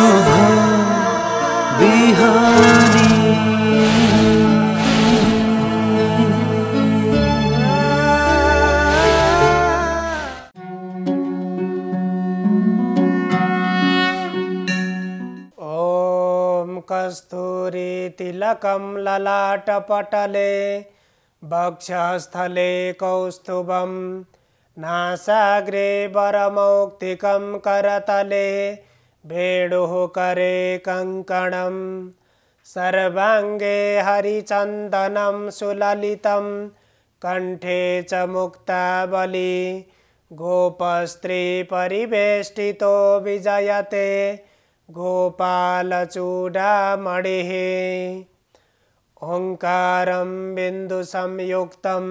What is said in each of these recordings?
शोभा बिहारी ॐ कस्तूरी ललाटपटले बक्षस्थले कौस्तुभं नासाग्रे वरमौक्तिकं करतले वेणुः करे कङ्कणं सर्वाङ्गे हरिचन्दनं सुललितं कण्ठे च मुक्तावली गोपस्त्रीपरिवेष्टितो विजयते गोपालचूडामणिः ओङ्कारं बिन्दुसंयुक्तं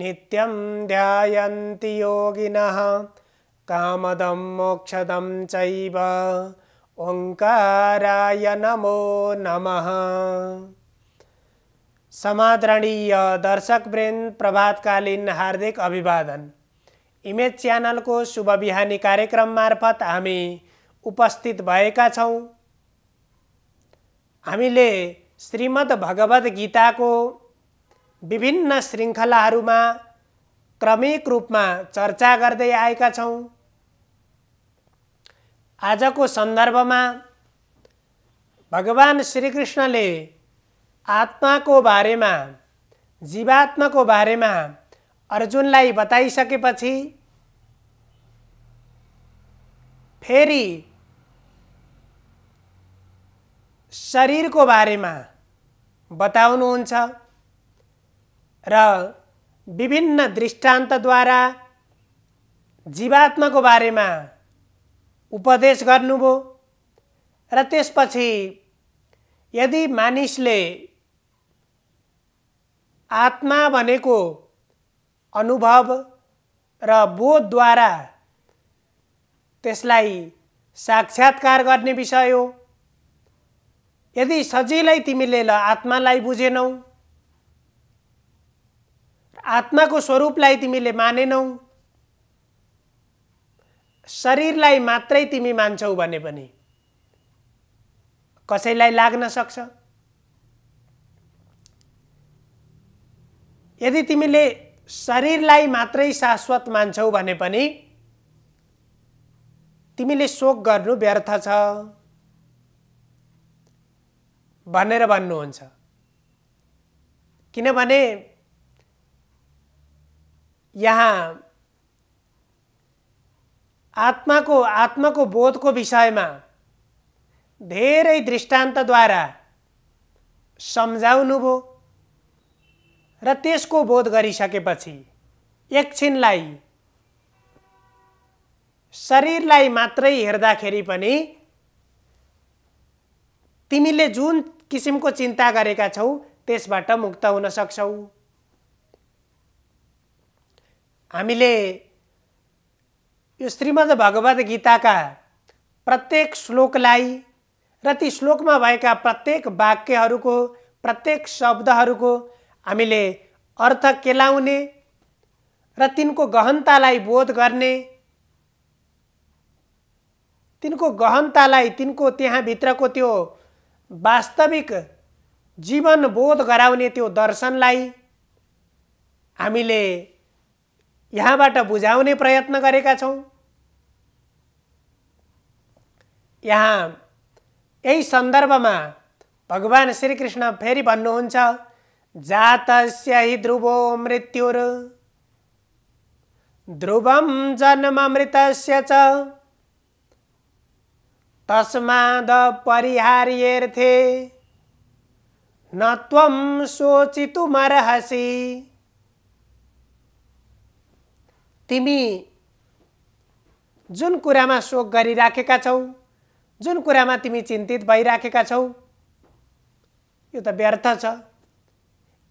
नित्यं ध्यायन्ति योगिनः कामदं मोक्षदं चैव ओङ्काराय नमो नमः समादरणीय दर्शकवृन्द प्रभातकालीन हार्दिक अभिवादन इमेज च्यानलको शुभ बिहानी कार्यक्रम मार्फत हामी उपस्थित भएका छौँ हामीले श्रीमद् भगवद् गीताको विभिन्न श्रृङ्खलाहरूमा क्रमिक रूपमा चर्चा गर्दै आएका छौँ आजको सन्दर्भमा भगवान् श्रीकृष्णले आत्माको बारेमा जीवात्माको बारेमा अर्जुनलाई बताइसकेपछि फेरि शरीरको बारेमा बताउनुहुन्छ र विभिन्न दृष्टान्तद्वारा जीवात्माको बारेमा उपदेश गर्नुभयो र त्यसपछि यदि मानिसले आत्मा भनेको अनुभव र बोधद्वारा त्यसलाई साक्षात्कार गर्ने विषय हो यदि सजिलै तिमीले ल आत्मालाई बुझेनौ आत्माको स्वरूपलाई तिमीले मानेनौ शरीरलाई मात्रै तिमी मान्छौ भने पनि कसैलाई लाग्न सक्छ यदि तिमीले शरीरलाई मात्रै शाश्वत मान्छौ भने पनि तिमीले शोक गर्नु व्यर्थ छ भनेर भन्नुहुन्छ किनभने यहाँ आत्माको आत्माको बोधको विषयमा धेरै दृष्टान्तद्वारा सम्झाउनुभयो र त्यसको बोध गरिसकेपछि एकछिनलाई शरीरलाई मात्रै हेर्दाखेरि पनि तिमीले जुन किसिमको चिन्ता गरेका छौ त्यसबाट मुक्त हुन सक्छौ हामीले यो श्रीमद् भगवद् गीताका प्रत्येक श्लोकलाई र ती श्लोकमा भएका प्रत्येक वाक्यहरूको प्रत्येक शब्दहरूको हामीले अर्थ केलाउने र तिनको गहनतालाई बोध गर्ने तिनको गहनतालाई तिनको त्यहाँभित्रको त्यो वास्तविक जीवन बोध गराउने त्यो दर्शनलाई हामीले यहाँबाट बुझाउने प्रयत्न गरेका छौँ यहाँ यही सन्दर्भमा भगवान् श्रीकृष्ण फेरि भन्नुहुन्छ जातस्य हि ध्रुवो मृत्यु ध्रुवम जन्म मृतस्य च तस्माद परिहार्यर्थे न त्वं सोचितुमर्हसि तिमी जुन कुरामा शोक गरिराखेका छौ जुन कुरामा तिमी चिन्तित भइराखेका छौ यो त व्यर्थ छ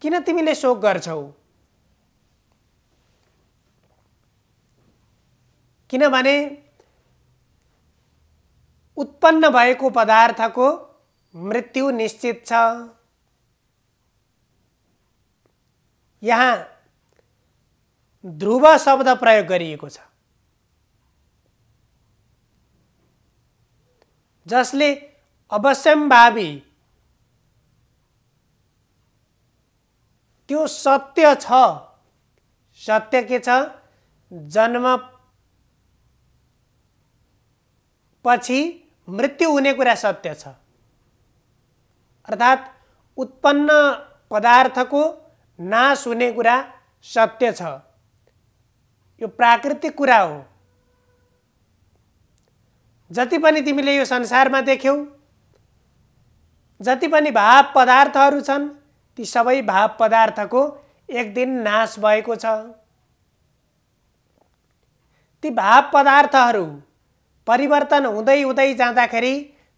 किन तिमीले शोक गर्छौ किनभने उत्पन्न भएको पदार्थको मृत्यु निश्चित छ यहाँ ध्रुव शब्द प्रयोग गरिएको छ जसले अवश्यम्भावी त्यो सत्य छ सत्य के छ जन्म पछि मृत्यु हुने कुरा सत्य छ अर्थात् उत्पन्न पदार्थको नाश हुने कुरा सत्य छ यो प्राकृतिक कुरा हो जति पनि तिमीले यो संसारमा देख्यौ जति पनि भाव पदार्थहरू छन् ती सबै भाव पदार्थको एक दिन नाश भएको छ ती भाव पदार्थहरू परिवर्तन हुँदै हुँदै जाँदाखेरि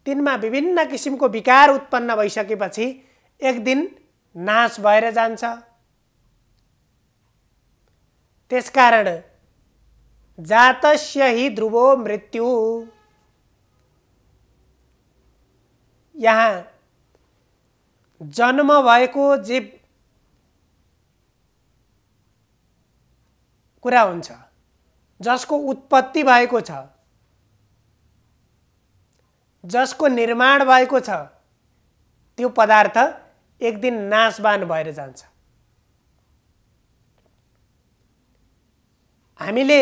तिनमा विभिन्न किसिमको विकार उत्पन्न भइसकेपछि एक दिन नाश भएर जान्छ त्यसकारण जातस्य हि ध्रुवो मृत्यु यहाँ जन्म भएको जे कुरा हुन्छ जसको उत्पत्ति भएको छ जसको निर्माण भएको छ त्यो पदार्थ एक दिन नाशवान भएर जान्छ हामीले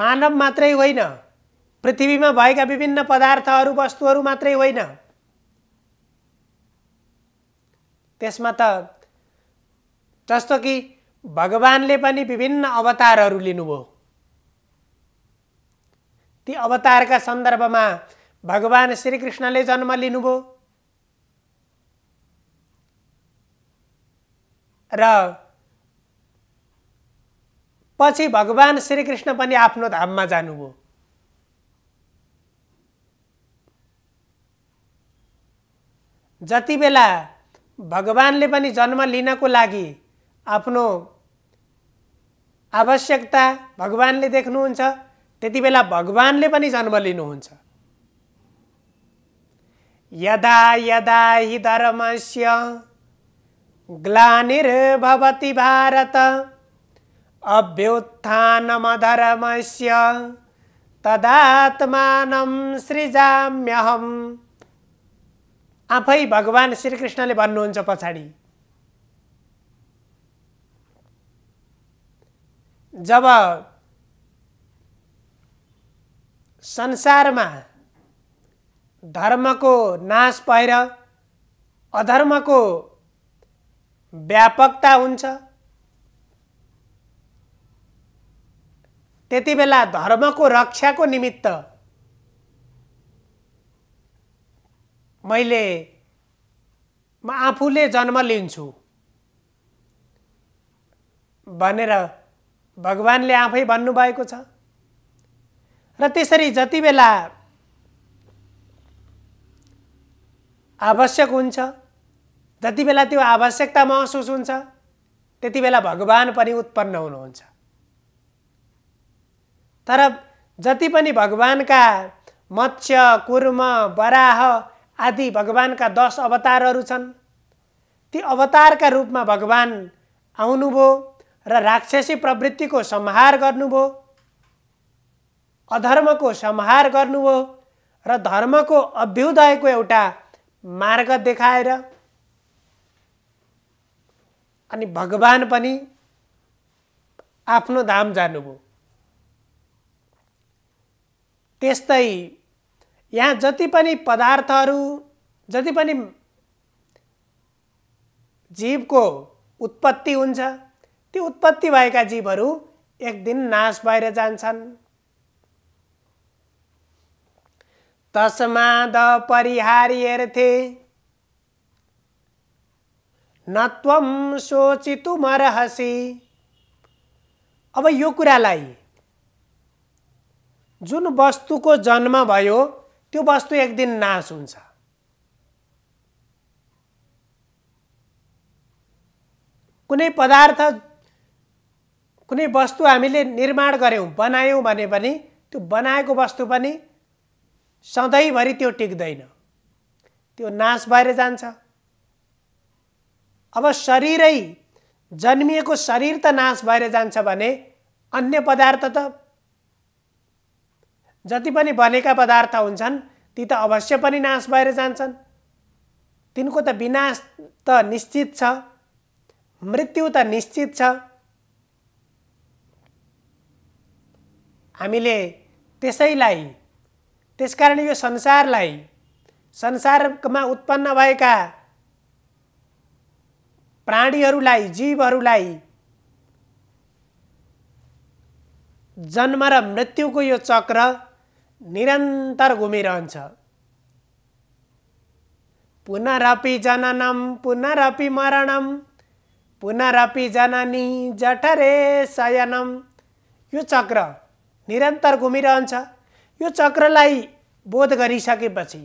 मानव मात्रै होइन पृथ्वीमा भएका विभिन्न पदार्थहरू वस्तुहरू मात्रै होइन त्यसमा त जस्तो कि भगवान्ले पनि विभिन्न अवतारहरू लिनुभयो ती अवतारका सन्दर्भमा भगवान् श्रीकृष्णले जन्म लिनुभयो र पछि भगवान् श्रीकृष्ण पनि आफ्नो धाममा जानुभयो जति बेला भगवान्ले पनि जन्म लिनको लागि आफ्नो आवश्यकता भगवान्ले देख्नुहुन्छ त्यति बेला भगवान्ले पनि जन्म लिनुहुन्छ यदा यदा हि धर्मस्य ग्लानिर्भवति भारत अभ्युत्थानमधर्मस्य तदात्मानं सृजाम्यहम् आफै भगवान् श्रीकृष्णले भन्नुहुन्छ पछाडि जब संसारमा धर्मको नाश भएर अधर्मको व्यापकता हुन्छ त्यति बेला धर्मको रक्षाको निमित्त मैले म आफूले जन्म लिन्छु भनेर भगवान्ले आफै भन्नुभएको छ र त्यसरी जति बेला आवश्यक हुन्छ जति बेला त्यो आवश्यकता महसुस हुन्छ त्यति बेला भगवान् पनि उत्पन्न हुनुहुन्छ तर जति पनि भगवान्का मत्स्य कुर्म बराह आदि भगवान्का दस अवतारहरू छन् ती अवतारका रूपमा भगवान् आउनुभयो र राक्षसी प्रवृत्तिको संहार गर्नुभयो अधर्मको संहार गर्नुभयो र धर्मको अभ्युदयको एउटा मार्ग देखाएर अनि भगवान् पनि आफ्नो धाम जानुभयो त्यस्तै यहाँ जति पनि पदार्थहरू जति पनि जीवको उत्पत्ति हुन्छ त्यो उत्पत्ति भएका जीवहरू एक दिन नाश भएर जान्छन् तस्माद परिहार्यर्थे न सोचितु मरहसी। अब यो कुरालाई जुन वस्तुको जन्म भयो त्यो वस्तु एक दिन नाश हुन्छ कुनै पदार्थ कुनै वस्तु हामीले निर्माण गऱ्यौँ बनायौँ भने पनि त्यो बनाएको वस्तु पनि सधैँभरि त्यो टिक्दैन त्यो नाश भएर जान्छ अब शरीरै जन्मिएको शरीर त नाश भएर जान्छ भने अन्य पदार्थ त जति पनि बनेका पदार्थ हुन्छन् ती त अवश्य पनि नाश भएर जान्छन् तिनको त विनाश त निश्चित छ मृत्यु त निश्चित छ हामीले त्यसैलाई त्यसकारण यो संसारलाई संसारमा उत्पन्न भएका प्राणीहरूलाई जीवहरूलाई जन्म र मृत्युको यो चक्र निरन्तर घुमिरहन्छ पुनरपि जननम पुनरपि मरणम पुनरापि जननी जठरे शयनम यो चक्र निरन्तर घुमिरहन्छ यो चक्रलाई बोध गरिसकेपछि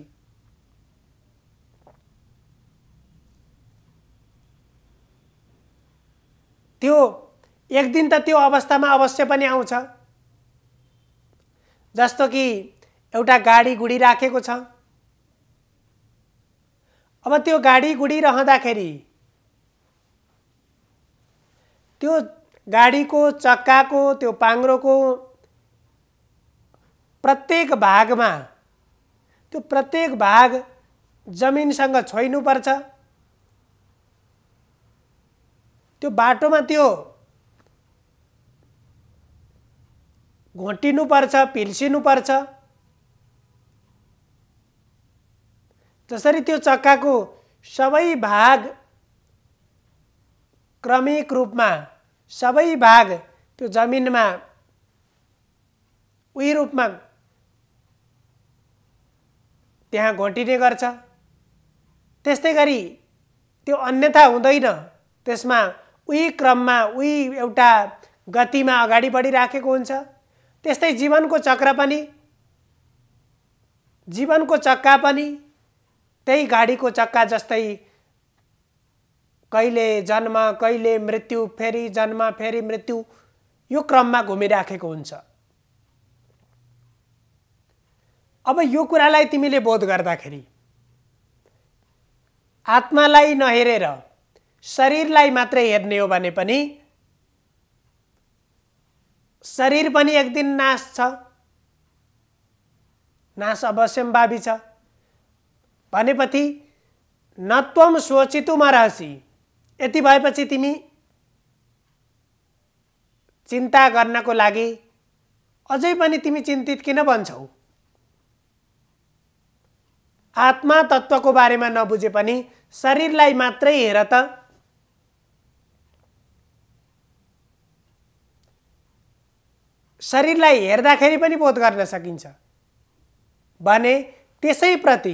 त्यो एक दिन त त्यो अवस्थामा अवश्य पनि आउँछ जस्तो कि एउटा गाडी गुड़ी राखेको छ अब त्यो गाडी गुडी गुडिरहँदाखेरि त्यो गाडीको चक्काको त्यो पाङ्रोको प्रत्येक भागमा त्यो प्रत्येक भाग जमिनसँग छोइनुपर्छ त्यो बाटोमा त्यो घोटिनुपर्छ पर्छ जसरी त्यो चक्काको सबै भाग क्रमिक रूपमा सबै भाग त्यो जमिनमा उही रूपमा त्यहाँ घोटिने गर्छ त्यस्तै गरी त्यो अन्यथा हुँदैन त्यसमा उही क्रममा उही एउटा गतिमा अगाडि बढिराखेको हुन्छ त्यस्तै जीवनको चक्र पनि जीवनको चक्का पनि त्यही गाडीको चक्का जस्तै कहिले जन्म कहिले मृत्यु फेरि जन्म फेरि मृत्यु यो क्रममा घुमिराखेको हुन्छ अब यो कुरालाई तिमीले बोध गर्दाखेरि आत्मालाई नहेरेर शरीरलाई मात्रै हेर्ने हो भने पनि शरीर पनि एक दिन नाश छ नाश अवश्यम्भावी छ भनेपछि नत्वम सोचितुमा रहसी यति भएपछि तिमी चिन्ता गर्नको लागि अझै पनि तिमी चिन्तित किन भन्छौ आत्मा तत्त्वको बारेमा नबुझे पनि शरीरलाई मात्रै हेर त शरीरलाई हेर्दाखेरि पनि बोध गर्न सकिन्छ भने त्यसैप्रति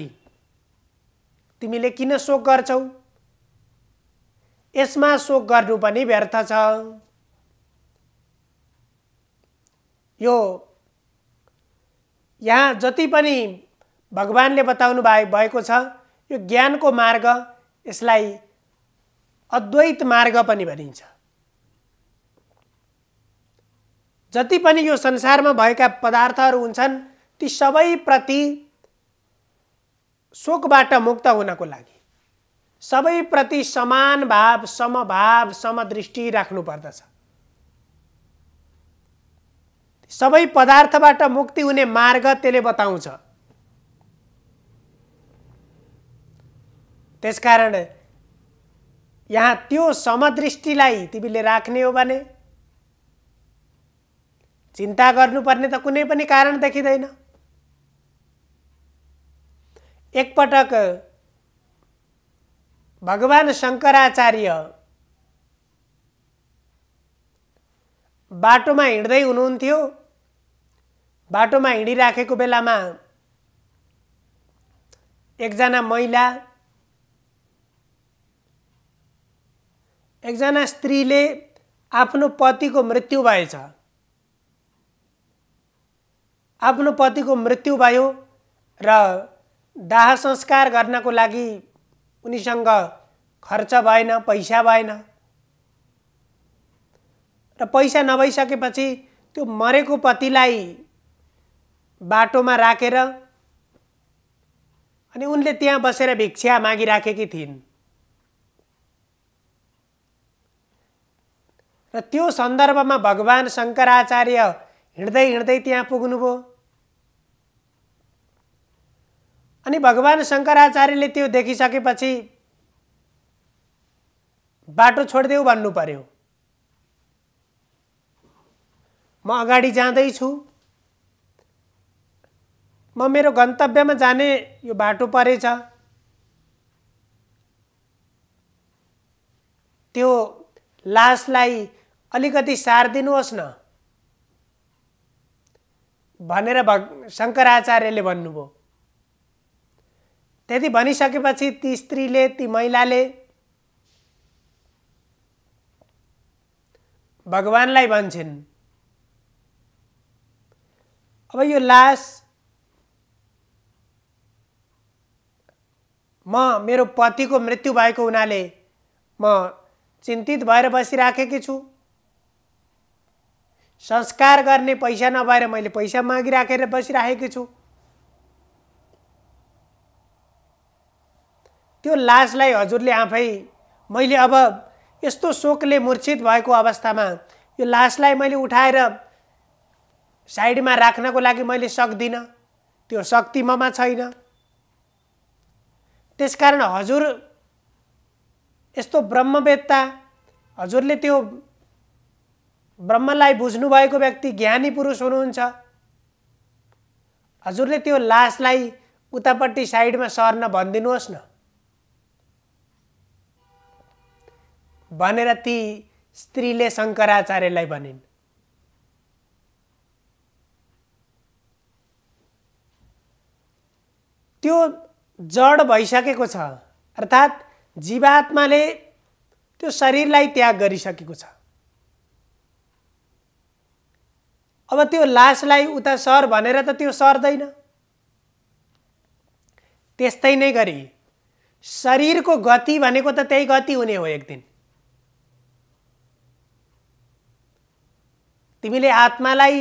तिमीले किन शोक गर्छौ यसमा शोक गर्नु पनि व्यर्थ छ यो यहाँ जति पनि भगवान्ले बताउनु भए भएको छ यो ज्ञानको मार्ग यसलाई अद्वैत मार्ग पनि भनिन्छ जति पनि यो संसारमा भएका पदार्थहरू हुन्छन् ती सबैप्रति शोकबाट मुक्त हुनको लागि सबैप्रति समान भाव समभाव समदृष्टि राख्नुपर्दछ सबै पदार्थबाट मुक्ति हुने मार्ग त्यसले बताउँछ त्यसकारण यहाँ त्यो समदृष्टिलाई तिमीले राख्ने हो भने चिन्ता गर्नुपर्ने त कुनै पनि कारण देखिँदैन एकपटक भगवान शङ्कराचार्य बाटोमा हिँड्दै हुनुहुन्थ्यो बाटोमा हिँडिराखेको बेलामा एकजना महिला एकजना स्त्रीले आफ्नो पतिको मृत्यु भएछ आफ्नो पतिको मृत्यु भयो र दाह संस्कार गर्नको लागि उनीसँग खर्च भएन पैसा भएन र पैसा नभइसकेपछि त्यो मरेको पतिलाई बाटोमा राखेर रा। अनि उनले त्यहाँ बसेर भिक्षा मागिराखेकी थिइन् र त्यो सन्दर्भमा भगवान् शङ्कराचार्य हिँड्दै हिँड्दै त्यहाँ पुग्नुभयो अनि भगवान् शङ्कराचार्यले त्यो देखिसकेपछि बाटो छोडिदेऊ भन्नु पर्यो म अगाडि जाँदैछु म मेरो गन्तव्यमा जाने यो बाटो परेछ त्यो लासलाई अलिकति सारिदिनुहोस् न भनेर भग शङ्कराचार्यले भन्नुभयो त्यति भनिसकेपछि ती स्त्रीले ती महिलाले भगवान्लाई भन्छन् अब यो लास म मेरो पतिको मृत्यु भएको हुनाले म चिन्तित भएर बसिराखेकी छु संस्कार गर्ने पैसा नभएर मैले पैसा मागिराखेर बसिराखेकी छु त्यो लाजलाई हजुरले आफै मैले अब यस्तो शोकले मूर्छित भएको अवस्थामा यो लासलाई मैले उठाएर साइडमा राख्नको लागि मैले सक्दिनँ त्यो शक्ति ममा छैन त्यसकारण हजुर यस्तो ब्रह्मवेत्ता हजुरले त्यो ब्रह्मलाई बुझ्नुभएको व्यक्ति ज्ञानी पुरुष हुनुहुन्छ हजुरले त्यो लासलाई उतापट्टि साइडमा सर्न भनिदिनुहोस् न भनेर ती स्त्रीले शङ्कराचार्यलाई भनिन् त्यो जड भइसकेको छ अर्थात् जीवात्माले त्यो शरीरलाई त्याग गरिसकेको छ अब त्यो लासलाई उता सर भनेर त त्यो सर्दैन त्यस्तै नै गरी शरीरको गति भनेको त त्यही गति हुने हो एक दिन तिमीले आत्मालाई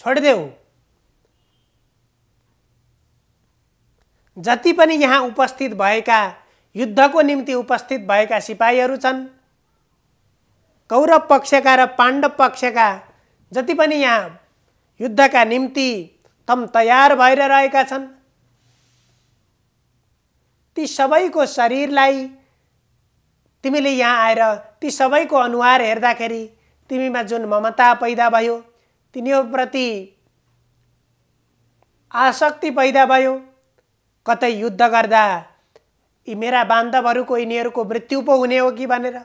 छोडिदेऊ जति पनि यहाँ उपस्थित भएका युद्धको निम्ति उपस्थित भएका सिपाहीहरू छन् कौरव पक्षका र पाण्डव पक्षका जति पनि यहाँ युद्धका निम्ति तम तयार भएर रहेका छन् ती सबैको शरीरलाई तिमीले यहाँ आएर ती सबैको अनुहार हेर्दाखेरि तिमीमा जुन ममता पैदा भयो तिनीहरूप्रति आसक्ति पैदा भयो कतै युद्ध गर्दा यी मेरा बान्धवहरूको यिनीहरूको मृत्यु पो हुने हो कि भनेर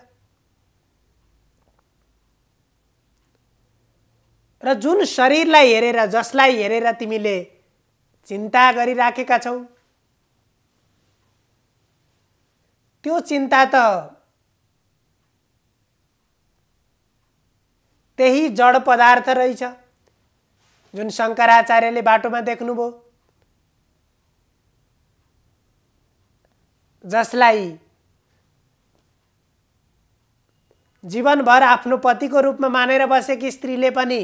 र जुन शरीरलाई हेरेर जसलाई हेरेर तिमीले चिन्ता गरिराखेका छौ त्यो चिन्ता त त्यही जड पदार्थ रहेछ जुन शङ्कराचार्यले बाटोमा देख्नुभयो जसलाई जीवनभर आफ्नो पतिको रूपमा मानेर बसेकी स्त्रीले पनि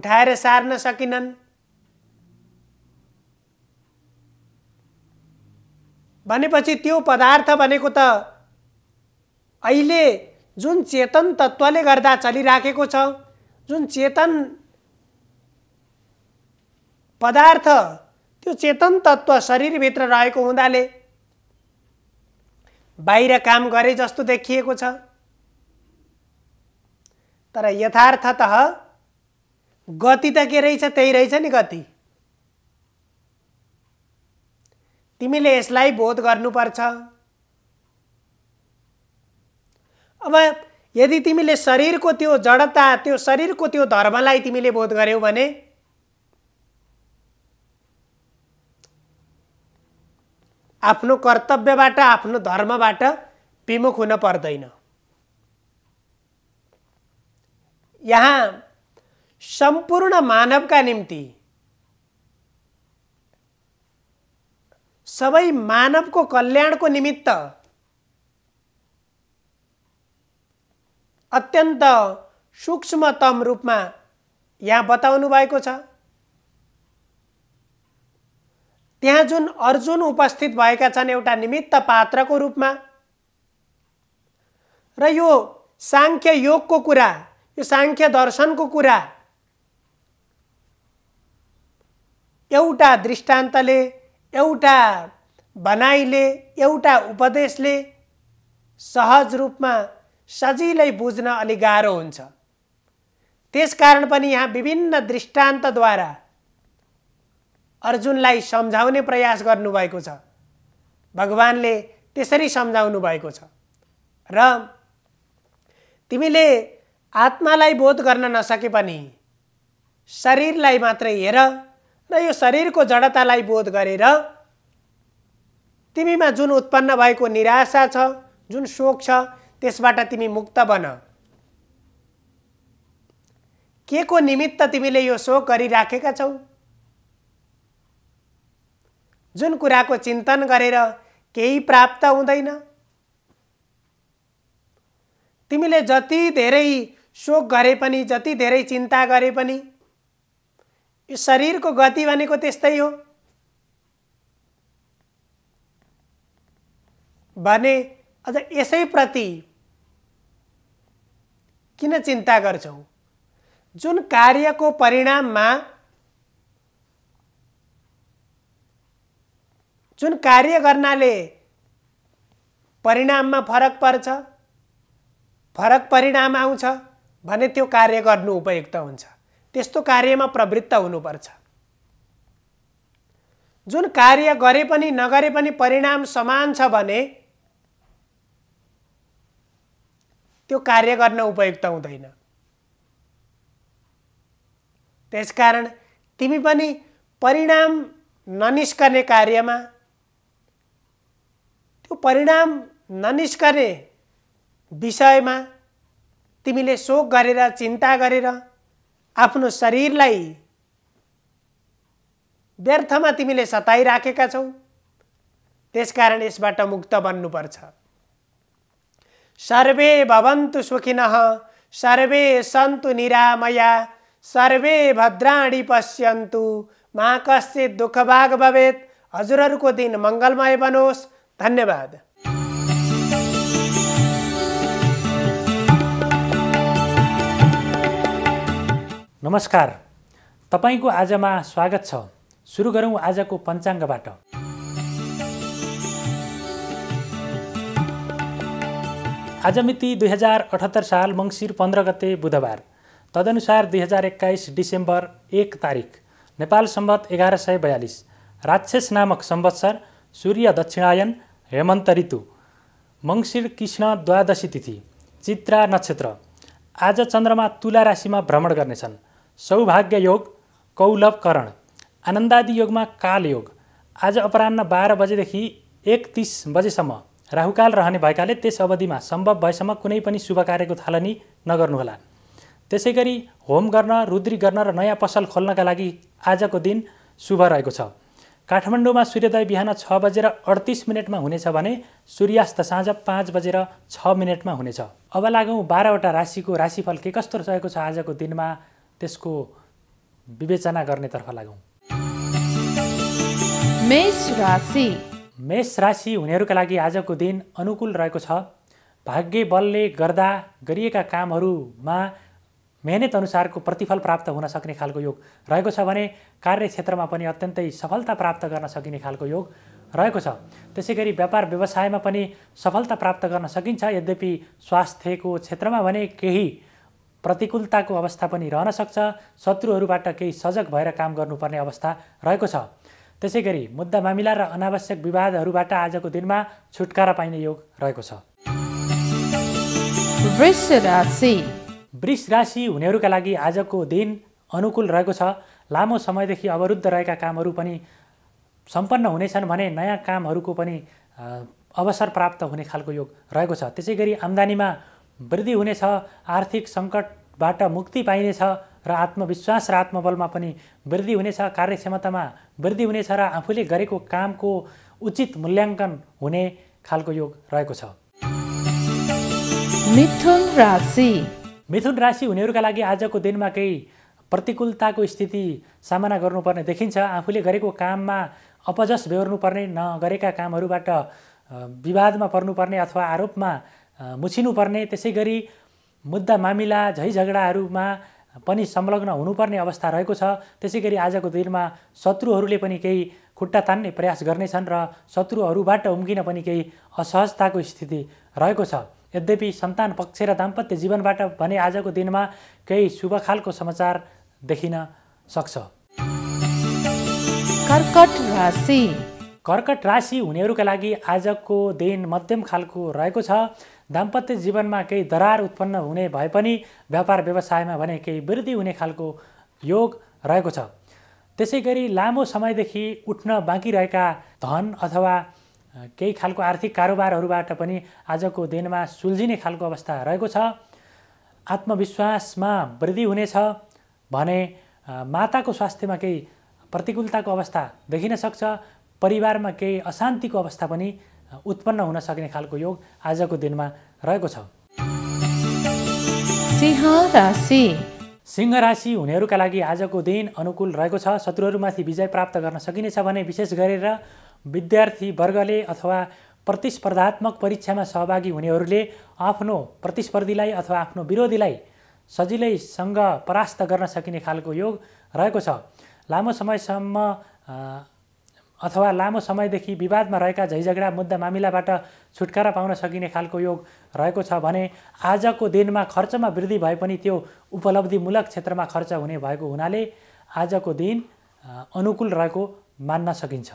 उठाएर सार्न सकिनन् भनेपछि त्यो पदार्थ भनेको त अहिले जुन चेतन तत्त्वले गर्दा चलिराखेको छ जुन चेतन पदार्थ त्यो चेतन तत्त्व शरीरभित्र रहेको हुँदाले बाहिर काम गरे जस्तो देखिएको छ तर यथार्थत गति त के रहेछ त्यही रहेछ नि गति तिमीले यसलाई बोध गर्नुपर्छ अब यदि तिमीले शरीरको त्यो जडता त्यो शरीरको त्यो धर्मलाई तिमीले बोध गर्यौ भने आफ्नो कर्तव्यबाट आफ्नो धर्मबाट विमुख हुन पर्दैन यहाँ सम्पूर्ण मानवका निम्ति सबै मानवको कल्याणको निमित्त अत्यन्त सूक्ष्मतम रूपमा यहाँ बताउनु भएको छ त्यहाँ जुन अर्जुन उपस्थित भएका छन् एउटा निमित्त पात्रको रूपमा र यो साङ्ख्य योगको कुरा यो साङ्ख्य दर्शनको कुरा एउटा दृष्टान्तले एउटा भनाइले एउटा उपदेशले सहज रूपमा सजिलै बुझ्न अलि गाह्रो हुन्छ त्यसकारण पनि यहाँ विभिन्न दृष्टान्तद्वारा अर्जुनलाई सम्झाउने प्रयास गर्नुभएको छ भगवान्ले त्यसरी सम्झाउनु भएको छ र तिमीले आत्मालाई बोध गर्न नसके पनि शरीरलाई मात्रै हेर र यो शरीरको जडतालाई बोध गरेर तिमीमा जुन उत्पन्न भएको निराशा छ जुन शोक छ त्यसबाट तिमी मुक्त बन के को निमित्त तिमीले यो शोक गरिराखेका छौ जुन कुराको चिन्तन गरेर केही प्राप्त हुँदैन तिमीले जति धेरै शोक गरे पनि जति धेरै चिन्ता गरे पनि यो शरीरको गति भनेको त्यस्तै हो भने अझ यसैप्रति किन चिन्ता गर्छौँ जुन कार्यको परिणाममा जुन कार्य गर्नाले परिणाममा फरक पर्छ फरक परिणाम आउँछ भने त्यो कार्य गर्नु उपयुक्त हुन्छ त्यस्तो कार्यमा प्रवृत्त हुनुपर्छ जुन कार्य गरे पनि नगरे पनि परिणाम समान छ भने त्यो कार्य गर्न उपयुक्त हुँदैन त्यसकारण तिमी पनि परिणाम ननिस्कने कार्यमा त्यो परिणाम ननिस्कने विषयमा तिमीले शोक गरेर चिन्ता गरेर आफ्नो शरीरलाई व्यर्थमा तिमीले सताइराखेका छौ त्यसकारण यसबाट मुक्त बन्नुपर्छ सर्वे भवन्तु सुखिनः सर्वे सन्तु निरामया सर्वे भद्राणि पश्यन्तु मा कश्चित् दुःखभाग भवेत् हजुरहरूको दिन मङ्गलमय बनोस् धन्यवाद नमस्कार तपाईँको आजमा स्वागत छ सुरु गरौँ आजको पञ्चाङ्गबाट आज मिति दुई हजार अठहत्तर साल मङ्सिर पन्ध्र गते बुधबार तदनुसार दुई हजार एक्काइस डिसेम्बर एक तारिक नेपाल सम्बत एघार सय बयालिस राक्षस नामक सम्वत्सर सूर्य दक्षिणायन हेमन्त ऋतु मङ्सिर कृष्ण द्वादशी तिथि चित्रा नक्षत्र आज चन्द्रमा तुला राशिमा भ्रमण गर्नेछन् सौभाग्य योग कौलभकरण आनन्दादि योगमा काल योग आज अपरान्न बाह्र बजेदेखि एकतिस बजेसम्म राहुकाल रहने भएकाले त्यस अवधिमा सम्भव भएसम्म कुनै पनि शुभ कार्यको थालनी नगर्नुहोला त्यसै गरी होम गर्न रुद्री गर्न र नयाँ पसल खोल्नका लागि आजको दिन शुभ रहेको छ काठमाडौँमा सूर्योदय बिहान छ बजेर अडतिस मिनटमा हुनेछ भने सूर्यास्त साँझ पाँच बजेर छ मिनटमा हुनेछ अब लागौँ बाह्रवटा राशिको राशिफल के कस्तो रहेको छ आजको दिनमा त्यसको विवेचना गर्नेतर्फ लागौँ मेष राशि मेष राशि हुनेहरूका लागि आजको दिन अनुकूल रहेको छ भाग्य बलले गर्दा गरिएका कामहरूमा मेहनत अनुसारको प्रतिफल प्राप्त हुन सक्ने खालको योग रहेको छ भने कार्यक्षेत्रमा पनि अत्यन्तै सफलता प्राप्त गर्न सकिने खालको योग रहेको छ त्यसै गरी व्यापार व्यवसायमा पनि सफलता प्राप्त गर्न सकिन्छ यद्यपि स्वास्थ्यको क्षेत्रमा भने केही प्रतिकूलताको अवस्था पनि रहन सक्छ शत्रुहरूबाट केही सजग भएर काम गर्नुपर्ने अवस्था रहेको छ त्यसै गरी मुद्दा मामिला र अनावश्यक विवादहरूबाट आजको दिनमा छुटकारा पाइने योग रहेको छ वृष राशि हुनेहरूका लागि आजको दिन अनुकूल रहेको छ लामो समयदेखि अवरुद्ध रहेका कामहरू पनि सम्पन्न हुनेछन् भने नयाँ कामहरूको पनि अवसर प्राप्त हुने खालको योग रहेको छ त्यसै गरी आम्दानीमा वृद्धि हुनेछ आर्थिक सङ्कटबाट मुक्ति पाइनेछ र आत्मविश्वास र आत्मबलमा पनि वृद्धि हुनेछ कार्यक्षमतामा वृद्धि हुनेछ र आफूले गरेको कामको उचित मूल्याङ्कन हुने खालको योग रहेको छ मिथुन राशि मिथुन राशि हुनेहरूका लागि आजको दिनमा केही प्रतिकूलताको स्थिति सामना गर्नुपर्ने देखिन्छ आफूले गरेको काममा अपजस बेहोर्नुपर्ने नगरेका कामहरूबाट विवादमा पर्नुपर्ने अथवा आरोपमा मुछिनुपर्ने त्यसै गरी मुद्दा मामिला झै झगडाहरूमा पनि संलग्न हुनुपर्ने अवस्था रहेको छ त्यसै गरी आजको दिनमा शत्रुहरूले पनि केही खुट्टा तान्ने प्रयास गर्नेछन् र शत्रुहरूबाट उम्किन पनि केही असहजताको स्थिति रहेको छ यद्यपि सन्तान पक्ष र दाम्पत्य जीवनबाट भने आजको दिनमा केही शुभ खालको समाचार देखिन सक्छ कर्कट राशि कर्कट राशि हुनेहरूका लागि आजको दिन मध्यम खालको रहेको छ दाम्पत्य जीवनमा केही दरार उत्पन्न हुने भए पनि व्यापार व्यवसायमा भने केही वृद्धि हुने खालको योग रहेको छ त्यसै गरी लामो समयदेखि उठ्न बाँकी रहेका धन अथवा केही खालको आर्थिक कारोबारहरूबाट पनि आजको दिनमा सुल्झिने खालको अवस्था रहेको छ आत्मविश्वासमा वृद्धि हुनेछ भने माताको स्वास्थ्यमा केही प्रतिकूलताको अवस्था देखिन सक्छ परिवारमा केही अशान्तिको अवस्था पनि उत्पन्न हुन सक्ने खालको योग आजको दिनमा रहेको छ सिंह राशि सिंह राशि हुनेहरूका लागि आजको दिन अनुकूल रहेको छ शत्रुहरूमाथि विजय प्राप्त गर्न सकिनेछ भने विशेष गरेर विद्यार्थीवर्गले अथवा प्रतिस्पर्धात्मक परीक्षामा सहभागी हुनेहरूले आफ्नो प्रतिस्पर्धीलाई अथवा आफ्नो विरोधीलाई सजिलैसँग परास्त गर्न सकिने खालको योग रहेको छ लामो समयसम्म अथवा लामो समयदेखि विवादमा रहेका झैझगडा मुद्दा मामिलाबाट छुटकारा पाउन सकिने खालको योग रहेको छ भने आजको दिनमा खर्चमा वृद्धि भए पनि त्यो उपलब्धिमूलक क्षेत्रमा खर्च हुने भएको हुनाले आजको दिन अनुकूल रहेको मान्न सकिन्छ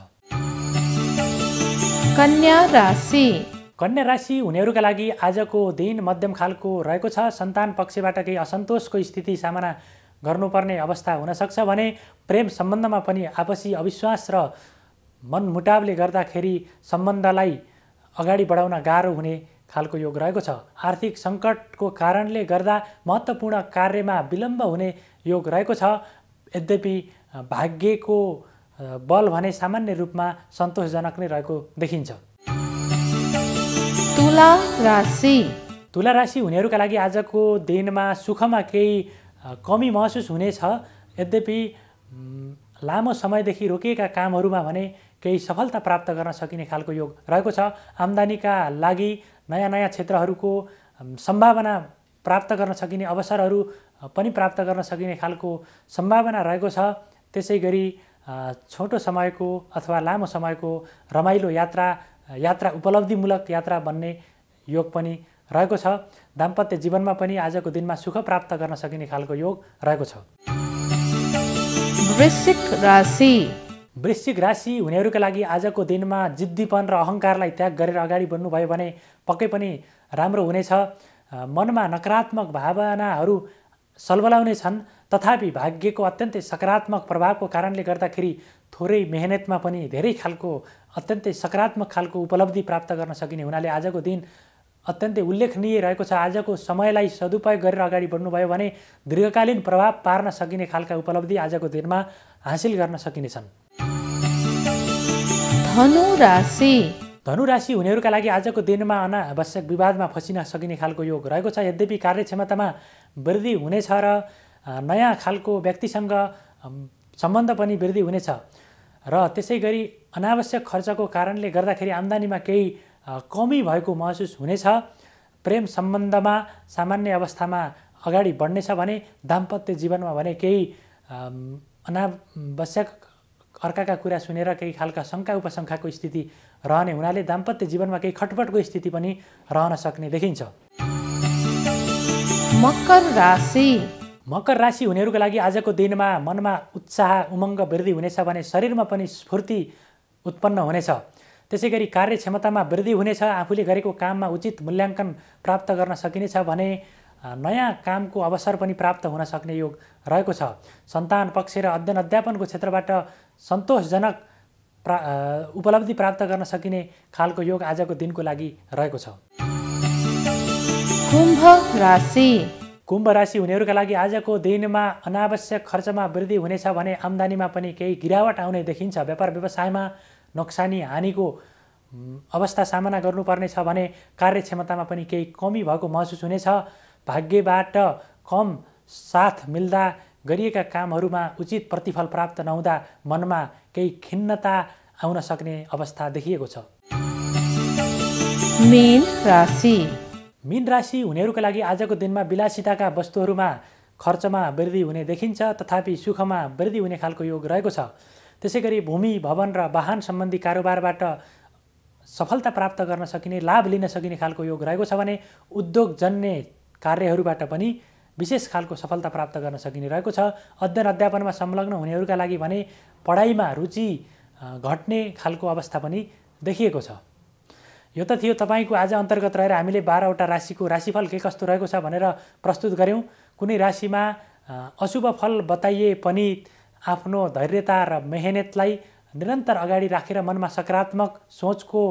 कन्या राशि कन्या राशि हुनेहरूका लागि आजको दिन मध्यम खालको रहेको छ सन्तान पक्षबाट केही असन्तोषको स्थिति सामना गर्नुपर्ने अवस्था हुनसक्छ भने प्रेम सम्बन्धमा पनि आपसी अविश्वास र मनमुटावले गर्दाखेरि सम्बन्धलाई अगाडि बढाउन गाह्रो हुने खालको योग रहेको छ आर्थिक सङ्कटको कारणले गर्दा महत्त्वपूर्ण कार्यमा विलम्ब हुने योग रहेको छ यद्यपि भाग्यको बल भने सामान्य रूपमा सन्तोषजनक नै रहेको देखिन्छ तुला राशि तुला राशि हुनेहरूका लागि आजको दिनमा सुखमा केही कमी महसुस हुनेछ यद्यपि लामो समयदेखि रोकिएका कामहरूमा भने केही सफलता प्राप्त गर्न सकिने खालको योग रहेको छ आम्दानीका लागि नयाँ नयाँ क्षेत्रहरूको सम्भावना प्राप्त गर्न सकिने अवसरहरू पनि प्राप्त गर्न सकिने खालको सम्भावना रहेको छ त्यसै गरी छोटो समयको अथवा लामो समयको रमाइलो यात्रा यात्रा उपलब्धिमूलक यात्रा बन्ने योग पनि रहेको छ दाम्पत्य जीवनमा पनि आजको दिनमा सुख प्राप्त गर्न सकिने खालको योग रहेको छ वृश्चिक राशि वृश्चिक राशि हुनेहरूका लागि आजको दिनमा जिद्दीपन र अहङ्कारलाई त्याग गरेर अगाडि बढ्नुभयो भने पक्कै पनि राम्रो हुनेछ मनमा नकारात्मक भावनाहरू सलबलाउने छन् तथापि भाग्यको अत्यन्तै सकारात्मक प्रभावको कारणले गर्दाखेरि थोरै मेहनतमा पनि धेरै खालको अत्यन्तै सकारात्मक खालको उपलब्धि प्राप्त गर्न सकिने हुनाले आजको दिन अत्यन्तै उल्लेखनीय रहेको छ आजको समयलाई सदुपयोग गरेर अगाडि बढ्नुभयो भने दीर्घकालीन प्रभाव पार्न सकिने खालका उपलब्धि आजको दिनमा हासिल गर्न सकिनेछन् धनु राशि धनु राशि हुनेहरूका लागि आजको दिनमा अनावश्यक विवादमा फसिन सकिने खालको योग रहेको छ यद्यपि कार्यक्षमतामा वृद्धि हुनेछ र नयाँ खालको व्यक्तिसँग सम्बन्ध पनि वृद्धि हुनेछ र त्यसै गरी अनावश्यक खर्चको कारणले गर्दाखेरि आम्दानीमा केही कमी भएको महसुस हुनेछ प्रेम सम्बन्धमा सामान्य अवस्थामा अगाडि बढ्नेछ भने दाम्पत्य जीवनमा भने केही अनावश्यक अर्काका कुरा सुनेर केही खालका शङ्का उपशङ्काको स्थिति रहने हुनाले दाम्पत्य जीवनमा केही खटपटको स्थिति पनि रहन सक्ने देखिन्छ मकर राशि मकर राशि हुनेहरूको लागि आजको दिनमा मनमा उत्साह उमङ्ग वृद्धि हुनेछ भने शरीरमा पनि स्फूर्ति उत्पन्न हुनेछ त्यसै गरी कार्यक्षमतामा वृद्धि हुनेछ आफूले गरेको काममा उचित मूल्याङ्कन प्राप्त गर्न सकिनेछ भने नयाँ कामको अवसर पनि प्राप्त हुन सक्ने योग रहेको छ सन्तान पक्ष र अध्ययन अध्यापनको क्षेत्रबाट सन्तोषजनक प्रा उपलब्धि प्राप्त गर्न सकिने खालको योग आजको दिनको लागि रहेको छ कुम्भ राशि कुम्भ राशि हुनेहरूका लागि आजको दिनमा अनावश्यक खर्चमा वृद्धि हुनेछ भने आम्दानीमा पनि केही गिरावट आउने देखिन्छ व्यापार व्यवसायमा नोक्सानी हानिको अवस्था सामना गर्नुपर्नेछ भने कार्यक्षमतामा पनि केही कमी भएको महसुस हुनेछ भाग्यबाट कम साथ मिल्दा गरिएका कामहरूमा उचित प्रतिफल प्राप्त नहुँदा मनमा केही खिन्नता आउन सक्ने अवस्था देखिएको छ मीन राशि मीन राशि हुनेहरूका लागि आजको दिनमा विलासिताका वस्तुहरूमा खर्चमा वृद्धि हुने देखिन्छ तथापि सुखमा वृद्धि हुने खालको योग रहेको छ त्यसै गरी भूमि भवन र वाहन सम्बन्धी कारोबारबाट सफलता प्राप्त गर्न सकिने लाभ लिन सकिने खालको योग रहेको छ भने उद्योग जन्ने कार्यहरूबाट पनि विशेष खालको सफलता प्राप्त गर्न सकिने रहेको छ अध्ययन अध्यापनमा संलग्न हुनेहरूका लागि भने पढाइमा रुचि घट्ने खालको अवस्था पनि देखिएको छ यो त थियो तपाईँको आज अन्तर्गत रहेर हामीले बाह्रवटा राशिको राशिफल के कस्तो रहेको छ भनेर प्रस्तुत गऱ्यौँ कुनै राशिमा अशुभ फल बताइए पनि आफ्नो धैर्यता र मेहनतलाई निरन्तर अगाडि राखेर मनमा सकारात्मक सोचको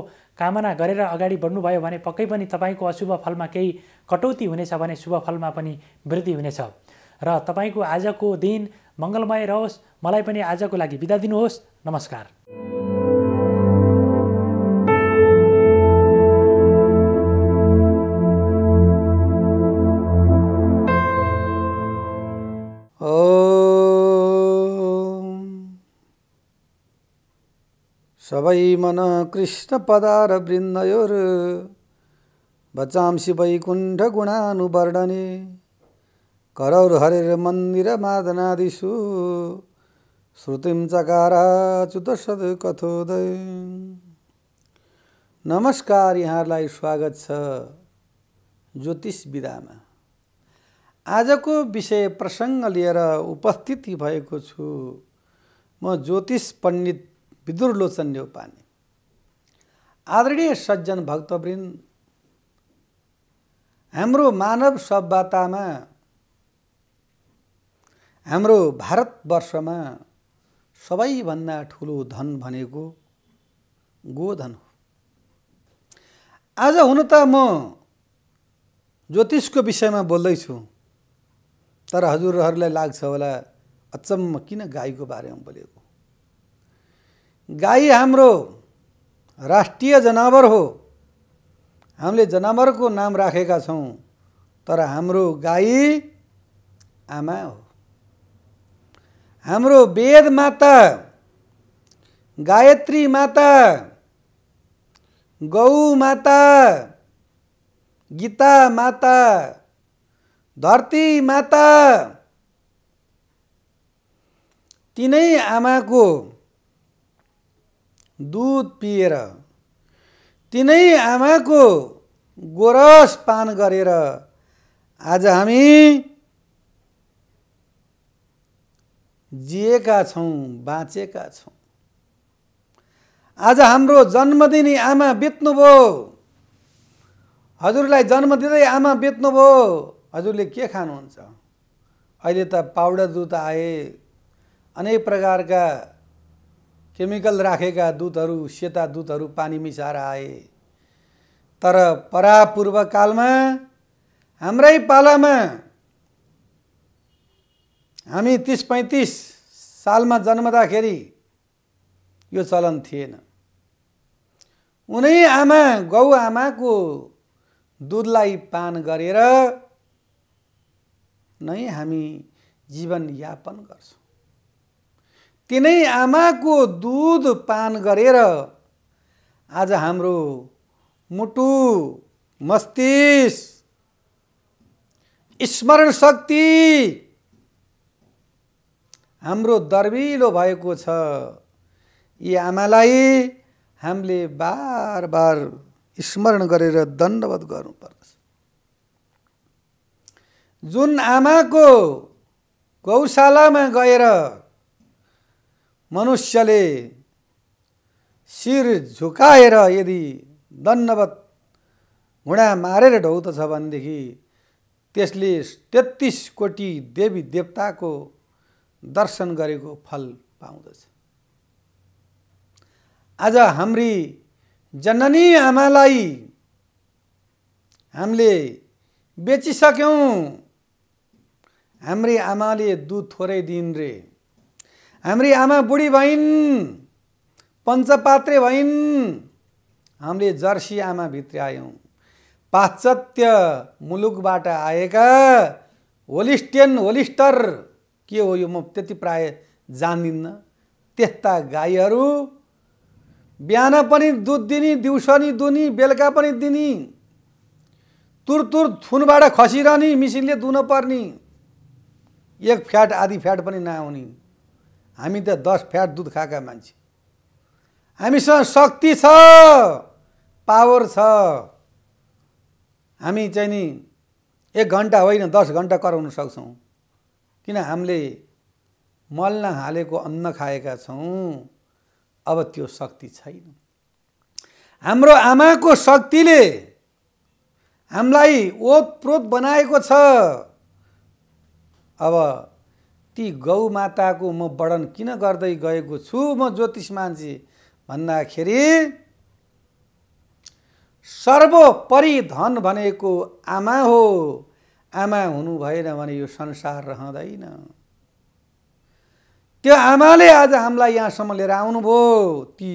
कामना गरेर अगाडि बढ्नुभयो भने पक्कै पनि तपाईँको अशुभ फलमा केही कटौती हुनेछ भने शुभ फलमा पनि वृद्धि हुनेछ र तपाईँको आजको दिन मङ्गलमय रहोस् मलाई पनि आजको लागि बिदा दिनुहोस् नमस्कार सबै मन कृष्ण पदार वृन्दयोर बचांसि वैकुण्ठ गुणानुवर्णने करौर हरेर मन्दिर मादनादिषु श्रुतिं चकाराच्युतसद् कथोदय नमस्कार यहाँहरूलाई स्वागत छ ज्योतिष विधामा आजको विषय प्रसङ्ग लिएर उपस्थिति भएको छु म ज्योतिष पण्डित ने पानी आदरणीय सज्जन भक्तवृन्द हाम्रो मानव सभ्यतामा हाम्रो भारतवर्षमा सबैभन्दा ठुलो धन भनेको गोधन हो आज हुन त म ज्योतिषको विषयमा बोल्दैछु तर हजुरहरूलाई लाग्छ होला अचम्म किन गाईको बारेमा बोलेको गाई हाम्रो राष्ट्रिय जनावर हो हामीले जनावरको नाम राखेका छौँ तर हाम्रो गाई आमा हो हाम्रो वेद माता गायत्री माता गौ माता गीता माता धरती माता तिनै आमाको दुध पिएर तिनै आमाको गोरस पान गरेर आज हामी जिएका छौँ बाँचेका छौँ आज हाम्रो जन्मदिनी आमा बेच्नुभयो हजुरलाई जन्म दिँदै आमा बेच्नुभयो हजुरले के खानुहुन्छ अहिले त पाउडर दुध आए अनेक प्रकारका केमिकल राखेका दुधहरू सेता दुधहरू पानी मिसाएर आए तर परापूर्वकालमा हाम्रै पालामा हामी तिस पैँतिस सालमा जन्मदाखेरि यो चलन थिएन उनै आमा गौ आमाको दुधलाई पान गरेर नै हामी जीवनयापन गर्छौँ तिनै आमाको दुध पान गरेर आज हाम्रो मुटु मस्तिष्क स्मरण शक्ति हाम्रो दर्विलो भएको छ यी आमालाई हामीले बार बार स्मरण गरेर दण्डवत गर्नुपर्दछ जुन आमाको गौशालामा गएर मनुष्यले शिर झुकाएर यदि दण्डवत घुँडा मारेर ढौतछ भनेदेखि त्यसले तेत्तिस कोटी देवी देवताको दर्शन गरेको फल पाउँदछ आज हाम्री जननी आमालाई हामीले बेचिसक्यौँ हाम्री आमाले दुध थोरै दिन रे हाम्री आमा बुढी भइन् पञ्चपात्रे भइन् हामीले जर्सी आमा आयौँ पाश्चात्य मुलुकबाट आएका होलिस्टियन होलिस्टर के हो यो म त्यति प्राय जान्दिनँ त्यस्ता गाईहरू बिहान पनि दुध दिने दिउँसो नि दुनी बेलुका पनि दिने तुर तुर थुनबाट खसिरहने मिसिनले दुन पर्ने एक फ्याट आधी फ्याट पनि नआउने हामी त दस फ्याट दुध खाएका मान्छे हामीसँग शक्ति छ पावर छ हामी चाहिँ नि एक घन्टा होइन दस घन्टा कराउन सक्छौँ किन हामीले मल नहालेको अन्न खाएका छौँ अब त्यो शक्ति छैन हाम्रो आमाको शक्तिले हामीलाई ओतप्रोत बनाएको छ अब ती माताको म वर्णन किन गर्दै गएको छु म ज्योतिष मान्छे भन्दाखेरि सर्वोपरि धन भनेको आमा हो आमा हुनु भएन भने यो संसार रहँदैन त्यो आमाले आज हामीलाई यहाँसम्म लिएर आउनुभयो ती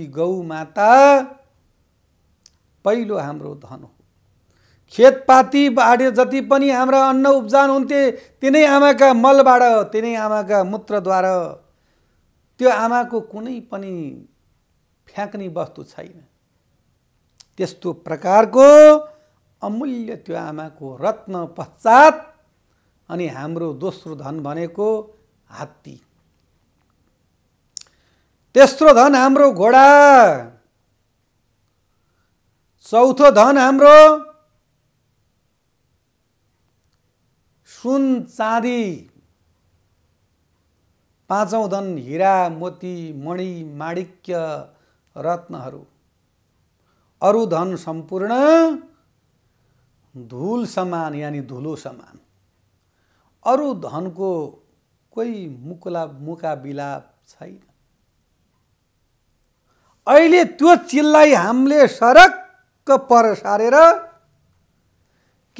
माता पहिलो हाम्रो धन हो खेतपाती बाढ्यो जति पनि हाम्रा अन्न उब्जान हुन्थे तिनै आमाका मलबाट तिनै आमाका मूत्रद्वारा त्यो आमाको कुनै पनि फ्याँक्ने वस्तु छैन त्यस्तो प्रकारको अमूल्य त्यो आमाको रत्न पश्चात अनि हाम्रो दोस्रो धन भनेको हात्ती तेस्रो धन हाम्रो घोडा चौथो धन हाम्रो सुन चाँदी पाँचौँ धन हिरा मोती मणि माणिक्य रत्नहरू अरू धन सम्पूर्ण धुल समान यानि धुलो समान अरू धनको कोही मुकुला मुकाबिला छैन अहिले त्यो चिललाई हामीले सरक्क पर सारेर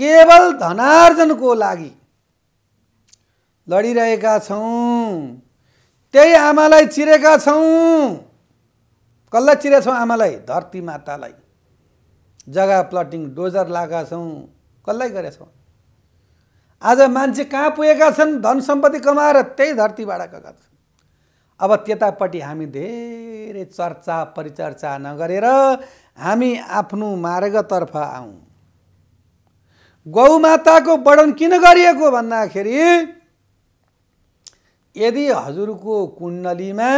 केवल धनार्जनको लागि लडिरहेका छौँ त्यही आमालाई चिरेका छौँ कसलाई चिरेछौँ आमालाई धरती मातालाई जग्गा प्लटिङ डोजर लगाएका छौँ कसलाई गरेछौँ आज मान्छे कहाँ पुगेका छन् धन सम्पत्ति कमाएर त्यही धरतीबाट गएका छन् अब त्यतापट्टि हामी धेरै चर्चा परिचर्चा नगरेर हामी आफ्नो मार्गतर्फ आउँ गौमाताको वर्णन किन गरिएको भन्दाखेरि यदि हजुरको कुण्डलीमा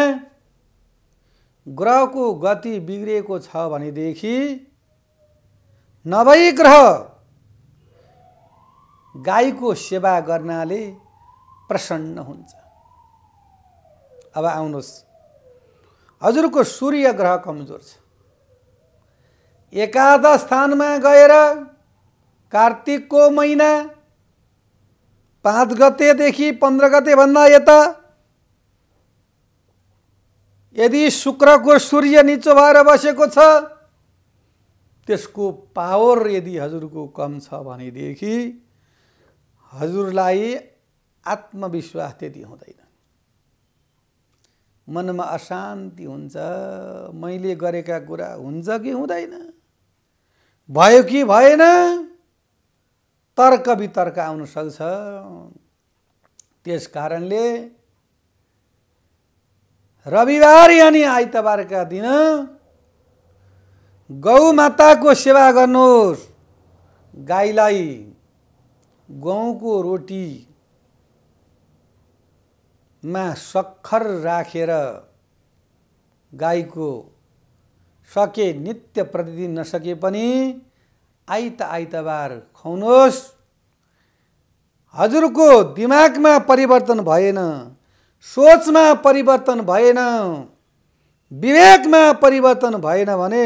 ग्रहको गति बिग्रिएको छ भनेदेखि नभई ग्रह गाईको सेवा गर्नाले प्रसन्न हुन्छ अब आउनुहोस् हजुरको सूर्य ग्रह कमजोर छ एकादश स्थानमा गएर कार्तिकको महिना पाँच गतेदेखि पन्ध्र गतेभन्दा यता यदि शुक्रको सूर्य निचो भएर बसेको छ त्यसको पावर यदि हजुरको कम छ भनेदेखि हजुरलाई आत्मविश्वास त्यति हुँदैन मनमा अशान्ति हुन्छ मैले गरेका कुरा हुन्छ कि हुँदैन भयो कि भएन तर्क वितर्क सक्छ त्यस कारणले रविवार यानि आइतबारका दिन गौमाताको सेवा गर्नुहोस् गाईलाई गहुँको रोटीमा सक्खर राखेर रा। गाईको सके नित्य प्रतिदिन नसके पनि आइत आइतबार खुवाउनुहोस् हजुरको दिमागमा परिवर्तन भएन सोचमा परिवर्तन भएन विवेकमा परिवर्तन भएन भने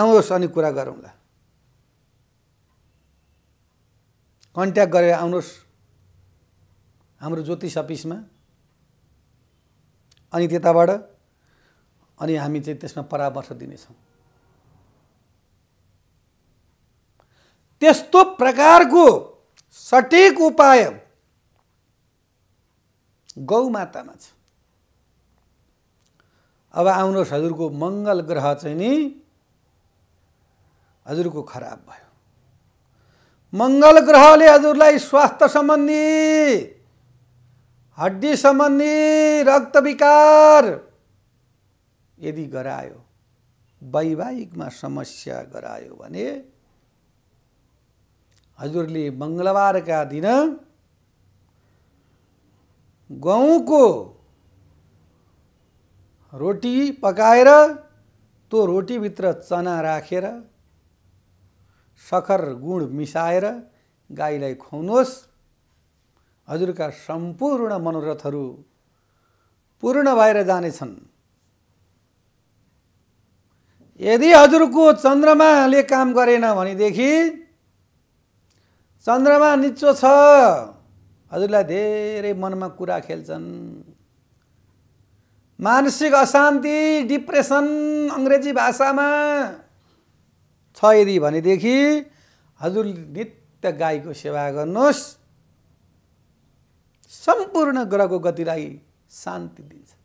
आउनुहोस् अनि कुरा गरौँला कन्ट्याक्ट गरेर आउनुहोस् हाम्रो ज्योतिष अफिसमा अनि त्यताबाट अनि हामी चाहिँ त्यसमा परामर्श दिनेछौँ त्यस्तो प्रकारको सठिक उपाय गौमातामा छ अब आउनुहोस् हजुरको मङ्गल ग्रह चाहिँ नि हजुरको खराब भयो मङ्गल ग्रहले हजुरलाई स्वास्थ्य सम्बन्धी हड्डी सम्बन्धी रक्त विकार यदि गरायो वैवाहिकमा समस्या गरायो भने हजुरले मङ्गलबारका दिन गहुँको रोटी पकाएर त्यो रोटीभित्र चना राखेर सखर गुड मिसाएर गाईलाई खुवाउनुहोस् हजुरका सम्पूर्ण मनोरथहरू पूर्ण भएर जानेछन् यदि हजुरको चन्द्रमाले काम गरेन भनेदेखि चन्द्रमा निचो छ हजुरलाई धेरै मनमा कुरा खेल्छन् मानसिक अशान्ति डिप्रेसन अङ्ग्रेजी भाषामा छ यदि भनेदेखि हजुर नित्य गाईको सेवा गर्नुहोस् सम्पूर्ण ग्रहको गतिलाई शान्ति दिन्छ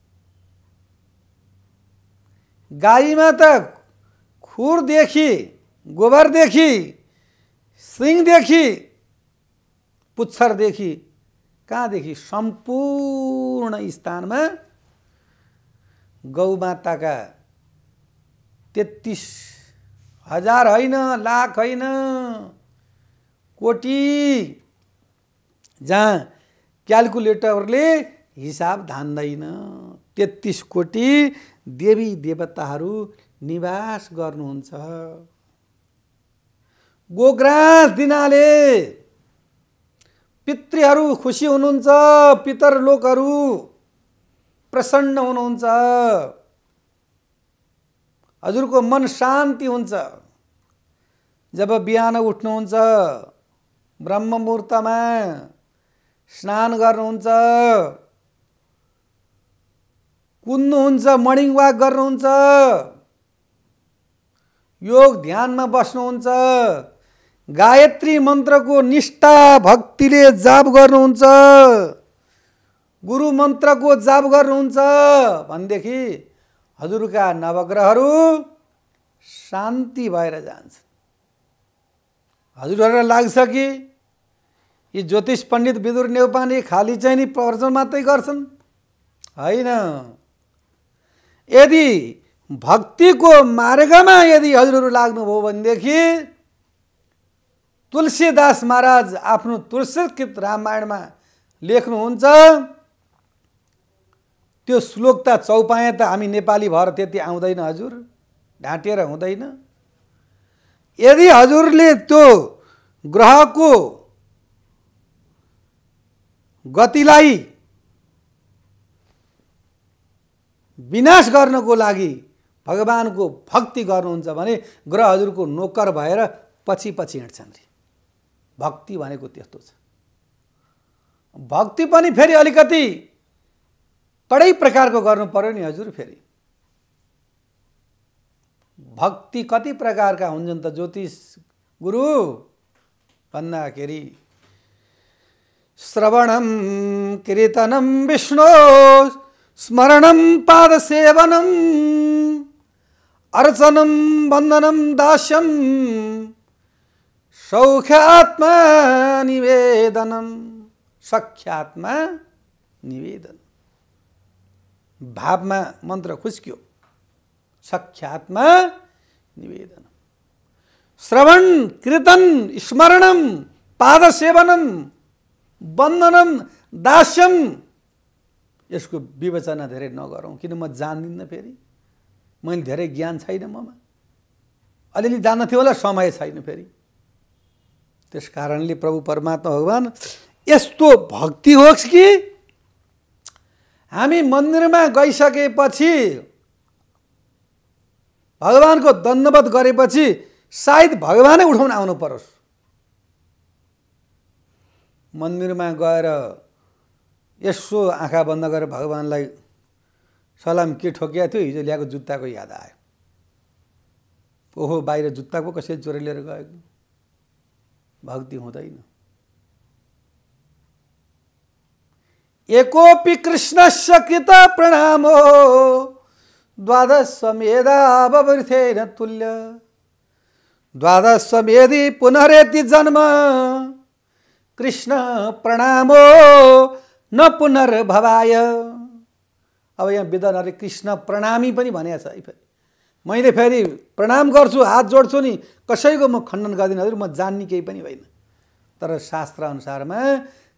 गाईमा त खुरदेखि गोबरदेखि सिङदेखि पुच्छरदेखि कहाँदेखि सम्पूर्ण स्थानमा गौमाताका तेत्तिस हजार होइन लाख होइन कोटी जहाँ क्यालकुलेटरले हिसाब धान्दैन तेत्तिस कोटी देवी देवताहरू निवास गर्नुहुन्छ गोग्रास दिनाले पितृहरू खुसी हुनुहुन्छ पितर लोकहरू प्रसन्न हुनुहुन्छ हजुरको मन शान्ति हुन्छ जब बिहान उठ्नुहुन्छ ब्रह्म मुहुर्तमा स्नान गर्नुहुन्छ कुद्नुहुन्छ मर्निङ वाक गर्नुहुन्छ योग ध्यानमा बस्नुहुन्छ गायत्री मन्त्रको निष्ठा भक्तिले जाप गर्नुहुन्छ गुरु मन्त्रको जाप गर्नुहुन्छ भनेदेखि हजुरका नवग्रहहरू शान्ति भएर जान्छ हजुरहरूलाई लाग्छ कि यी ज्योतिष पण्डित बिदुर नेउपानी खालि चाहिँ नि प्रवचन मात्रै गर्छन् होइन यदि भक्तिको मार्गमा यदि हजुरहरू लाग्नुभयो भनेदेखि तुलसीदास महाराज आफ्नो तुलसीकृत रामायणमा लेख्नुहुन्छ त्यो श्लोक त चौपाए त हामी नेपाली भएर त्यति आउँदैन हजुर ढाँटेर हुँदैन यदि हजुरले त्यो ग्रहको गतिलाई विनाश गर्नको लागि भगवानको भक्ति गर्नुहुन्छ भने ग्रह हजुरको नोकर भएर पछि पछि हिँड्छन् रे भक्ति भनेको त्यस्तो छ भक्ति पनि फेरि अलिकति कडै प्रकारको गर्नु पऱ्यो नि हजुर फेरि भक्ति कति प्रकारका हुन्छन् त ज्योतिष गुरु भन्दाखेरि श्रवणम कीर्तनम विष्णु स्मरणम पादसेवनम अर्चनम वन्दनम दास्यम सौख्यात्मा निवेदनम सख्यात्मा निवेदन भावमा मन्त्र खुस्क्यो सख्यात्मा निवेदन श्रवण कीर्तन स्मरणम पादसेवनम बन्धनम दास्यम यसको विवेचना धेरै नगरौँ किन म जान्दिनँ फेरि मैले धेरै ज्ञान छैन ममा अलिअलि जान्न थियो होला समय छैन फेरि त्यस कारणले प्रभु परमात्मा भगवान् यस्तो भक्ति होस् कि हामी मन्दिरमा गइसकेपछि भगवान्को दण्डवत गरेपछि सायद भगवानै उठाउन आउनु परोस् मन्दिरमा गएर यसो आँखा बन्द गरेर भगवान्लाई सलाम के ठोकिया थियो हिजो ल्याएको जुत्ताको याद आयो ओहो बाहिर जुत्ताको पो कसै चोरी लिएर गएको भक्ति हुँदैन एकोपि कृष्णस्य कृत प्रणामो द्वादश्वमेधावृथेन तुल्य द्वादश्वमेधि पुनरेति जन्म कृष्ण प्रणामो न पुनर्भवाय अब यहाँ वेदनले कृष्ण प्रणामी पनि भनेको छ मैले फेरि प्रणाम गर्छु हात जोड्छु नि कसैको म खण्डन गर्दिनँ हजुर म जान्ने केही पनि होइन तर शास्त्र अनुसारमा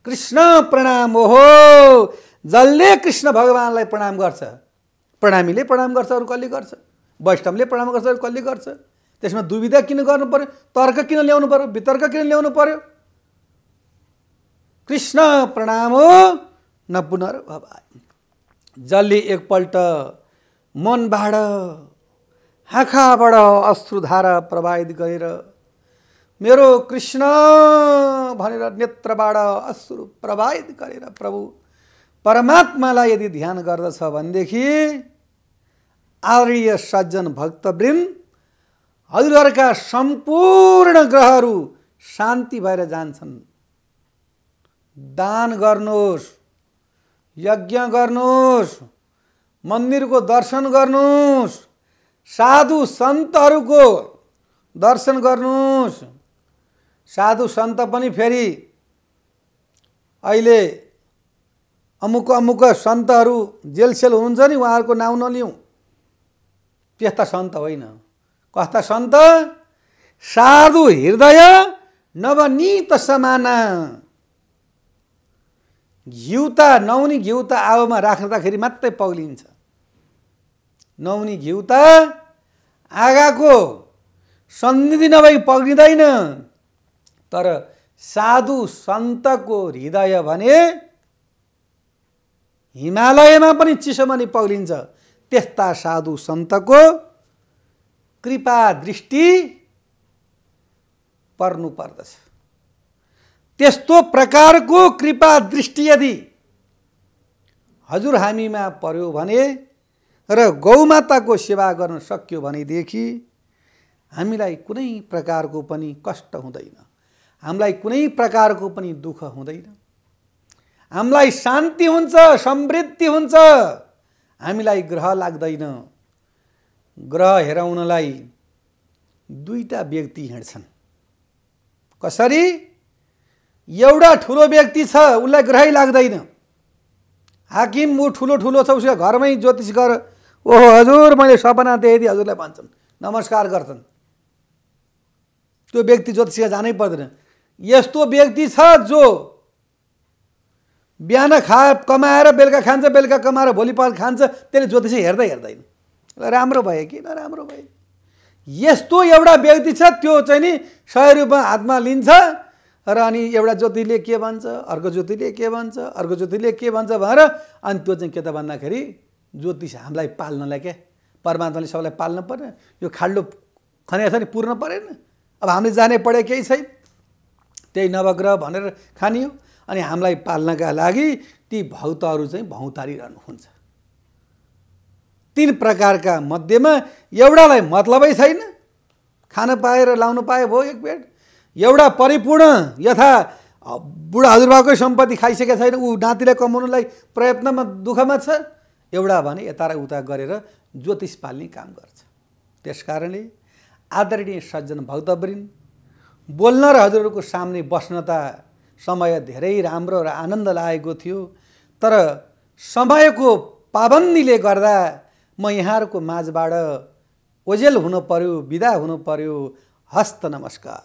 कृष्ण प्रणाम हो जसले कृष्ण भगवान्लाई प्रणाम गर्छ प्रणामीले प्रणाम गर्छ अरू कसले गर्छ वैष्णवले प्रणाम गर्छ अरू कसले गर्छ त्यसमा दुविधा किन गर्नु पऱ्यो तर्क किन ल्याउनु पऱ्यो वितर्क किन ल्याउनु पऱ्यो कृष्ण प्रणाम हो न पुनर्भवाय जसले एकपल्ट मनबाट आँखाबाट अश्रुधारा प्रवाहित गरेर मेरो कृष्ण भनेर नेत्रबाट अश्रु प्रवाहित गरेर प्रभु परमात्मालाई यदि ध्यान गर्दछ भनेदेखि आर्य सज्जन भक्तवृन्द हजुरहरूका सम्पूर्ण ग्रहहरू शान्ति भएर जान्छन् दान गर्नुहोस् यज्ञ गर्नुहोस् मन्दिरको दर्शन गर्नुहोस् साधु सन्तहरूको दर्शन गर्नुहोस् साधु सन्त पनि फेरि अहिले अमुक अमुक सन्तहरू जेलसेल हुनुहुन्छ नि उहाँहरूको नाउँ नलिउँ त्यस्ता सन्त होइन कस्ता सन्त साधु हृदय नवनीत समाना घिउ त नौनी घिउ त आवमा राख्दाखेरि मात्रै पग्लिन्छ नहुने घिउ त आगाको सन्धि नभई पग्रिँदैन तर साधु सन्तको हृदय भने हिमालयमा पनि चिसोमनी पग्लिन्छ त्यस्ता साधु सन्तको कृपा दृष्टि पर्नु पर्दछ त्यस्तो प्रकारको कृपा दृष्टि यदि हजुर हामीमा पर्यो भने र गौमाताको सेवा गर्न सक्यो भनेदेखि हामीलाई कुनै प्रकारको पनि कष्ट हुँदैन हामीलाई कुनै प्रकारको पनि दुःख हुँदैन हामीलाई शान्ति हुन्छ समृद्धि हुन्छ हामीलाई ग्रह लाग्दैन ग्रह हेराउनलाई दुईवटा व्यक्ति हिँड्छन् कसरी एउटा ठुलो व्यक्ति छ उसलाई ग्रहै लाग्दैन हाकिम ऊ ठुलो ठुलो छ उसको घरमै ज्योतिष गर ओहो हजुर मैले सपना देखेँ हजुरलाई भन्छन् नमस्कार गर्छन् त्यो व्यक्ति ज्योतिष जानै पर्दैन यस्तो व्यक्ति छ जो बिहान खा कमाएर बेलुका खान्छ बेलुका कमाएर भोलिपल्ट खान्छ त्यसले ज्योतिषी हेर्दै हेर्दैन राम्रो भयो कि नराम्रो भयो यस्तो एउटा व्यक्ति छ त्यो चाहिँ नि सय रुपियाँ हातमा लिन्छ र अनि एउटा ज्योतिले के भन्छ अर्को ज्योतिले के भन्छ अर्को ज्योतिले के भन्छ भनेर अनि त्यो चाहिँ के त भन्दाखेरि ज्योतिष हामीलाई पाल्नलाई क्या परमात्माले सबैलाई पाल्न परेन यो खाल्डो खनेको छ नि पुर्न परेन अब हामीले जाने पढे केही छैन त्यही नवग्रह भनेर खानियो अनि हामीलाई पाल्नका लागि ती भौतहरू चाहिँ भौतारिरहनुहुन्छ तिन प्रकारका मध्येमा एउटालाई मतलबै छैन खान पाएर लाउनु पाए भयो एक पेट एउटा परिपूर्ण यथा बुढा हजुरबाकै सम्पत्ति खाइसकेको छैन ऊ नातिलाई कमाउनुलाई प्रयत्नमा दुःखमा छ एउटा भने यता र उता गरेर ज्योतिष पाल्ने काम गर्छ त्यस कारणले आदरणीय सज्जन भक्तवृन्द बोल्न र हजुरहरूको सामने बस्न त समय धेरै राम्रो र आनन्द लागेको थियो तर समयको पाबन्दीले गर्दा म यहाँहरूको माझबाट ओजेल हुन पर्यो विदा हुनु पर्यो हस्त नमस्कार